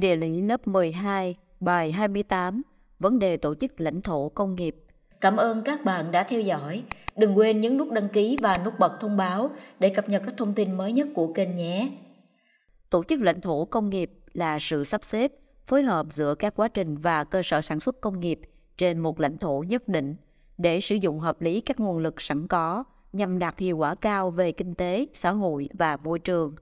Địa lý lớp 12, bài 28, vấn đề tổ chức lãnh thổ công nghiệp. Cảm ơn các bạn đã theo dõi. Đừng quên nhấn nút đăng ký và nút bật thông báo để cập nhật các thông tin mới nhất của kênh nhé. Tổ chức lãnh thổ công nghiệp là sự sắp xếp, phối hợp giữa các quá trình và cơ sở sản xuất công nghiệp trên một lãnh thổ nhất định để sử dụng hợp lý các nguồn lực sẵn có nhằm đạt hiệu quả cao về kinh tế, xã hội và môi trường.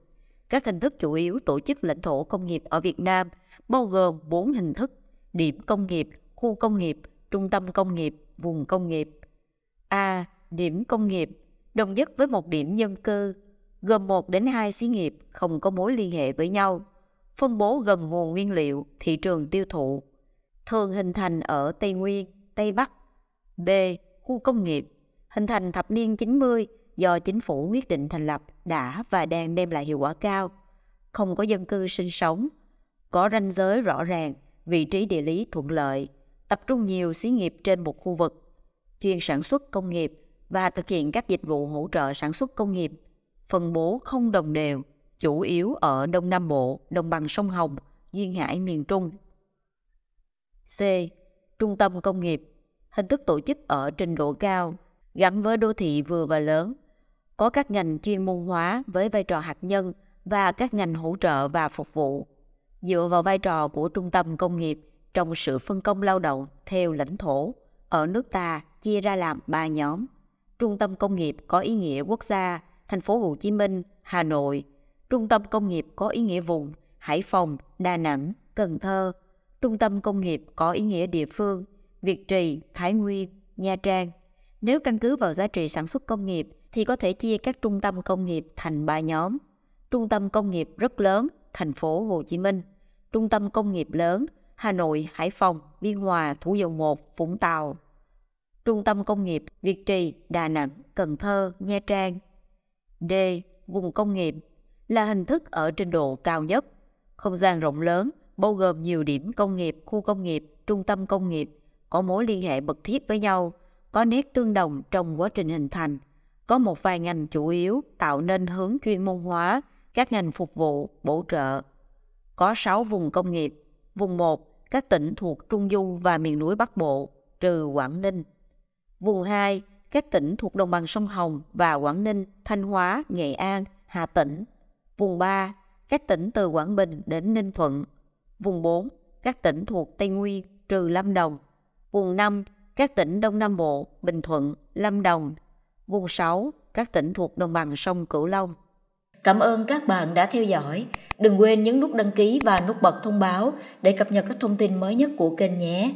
Các hình thức chủ yếu tổ chức lãnh thổ công nghiệp ở Việt Nam bao gồm 4 hình thức: điểm công nghiệp, khu công nghiệp, trung tâm công nghiệp, vùng công nghiệp. A. Điểm công nghiệp đồng nhất với một điểm dân cư, gồm 1 đến 2 xí nghiệp không có mối liên hệ với nhau, phân bố gần nguồn nguyên liệu, thị trường tiêu thụ, thường hình thành ở Tây Nguyên, Tây Bắc. B. Khu công nghiệp hình thành thập niên 90 do chính phủ quyết định thành lập đã và đang đem lại hiệu quả cao, không có dân cư sinh sống, có ranh giới rõ ràng, vị trí địa lý thuận lợi, tập trung nhiều xí nghiệp trên một khu vực, chuyên sản xuất công nghiệp và thực hiện các dịch vụ hỗ trợ sản xuất công nghiệp, phân bố không đồng đều, chủ yếu ở Đông Nam Bộ, Đồng bằng sông Hồng, Duyên Hải miền Trung. C. Trung tâm công nghiệp, hình thức tổ chức ở trình độ cao, gắn với đô thị vừa và lớn, có các ngành chuyên môn hóa với vai trò hạt nhân và các ngành hỗ trợ và phục vụ, dựa vào vai trò của trung tâm công nghiệp trong sự phân công lao động theo lãnh thổ ở nước ta chia ra làm ba nhóm. Trung tâm công nghiệp có ý nghĩa quốc gia, thành phố Hồ Chí Minh, Hà Nội. Trung tâm công nghiệp có ý nghĩa vùng, Hải Phòng, Đà Nẵng, Cần Thơ. Trung tâm công nghiệp có ý nghĩa địa phương, Việt Trì, Thái Nguyên, Nha Trang. Nếu căn cứ vào giá trị sản xuất công nghiệp thì có thể chia các trung tâm công nghiệp thành 3 nhóm. Trung tâm công nghiệp rất lớn, thành phố Hồ Chí Minh. Trung tâm công nghiệp lớn, Hà Nội, Hải Phòng, Biên Hòa, Thủ Dầu Một, Vũng Tàu. Trung tâm công nghiệp Việt Trì, Đà Nẵng, Cần Thơ, Nha Trang. D. Vùng công nghiệp là hình thức ở trình độ cao nhất. Không gian rộng lớn, bao gồm nhiều điểm công nghiệp, khu công nghiệp, trung tâm công nghiệp, có mối liên hệ mật thiết với nhau, có nét tương đồng trong quá trình hình thành có một vài ngành chủ yếu tạo nên hướng chuyên môn hóa, các ngành phục vụ, bổ trợ. Có 6 vùng công nghiệp, vùng 1 các tỉnh thuộc Trung Du và miền núi Bắc Bộ, trừ Quảng Ninh. Vùng 2 các tỉnh thuộc đồng bằng sông Hồng và Quảng Ninh, Thanh Hóa, Nghệ An, Hà Tĩnh. Vùng 3 các tỉnh từ Quảng Bình đến Ninh Thuận. Vùng 4 các tỉnh thuộc Tây Nguyên, trừ Lâm Đồng. Vùng 5 các tỉnh Đông Nam Bộ, Bình Thuận, Lâm Đồng, vùng 6, các tỉnh thuộc đồng bằng sông Cửu Long. Cảm ơn các bạn đã theo dõi. Đừng quên nhấn nút đăng ký và nút bật thông báo để cập nhật các thông tin mới nhất của kênh nhé.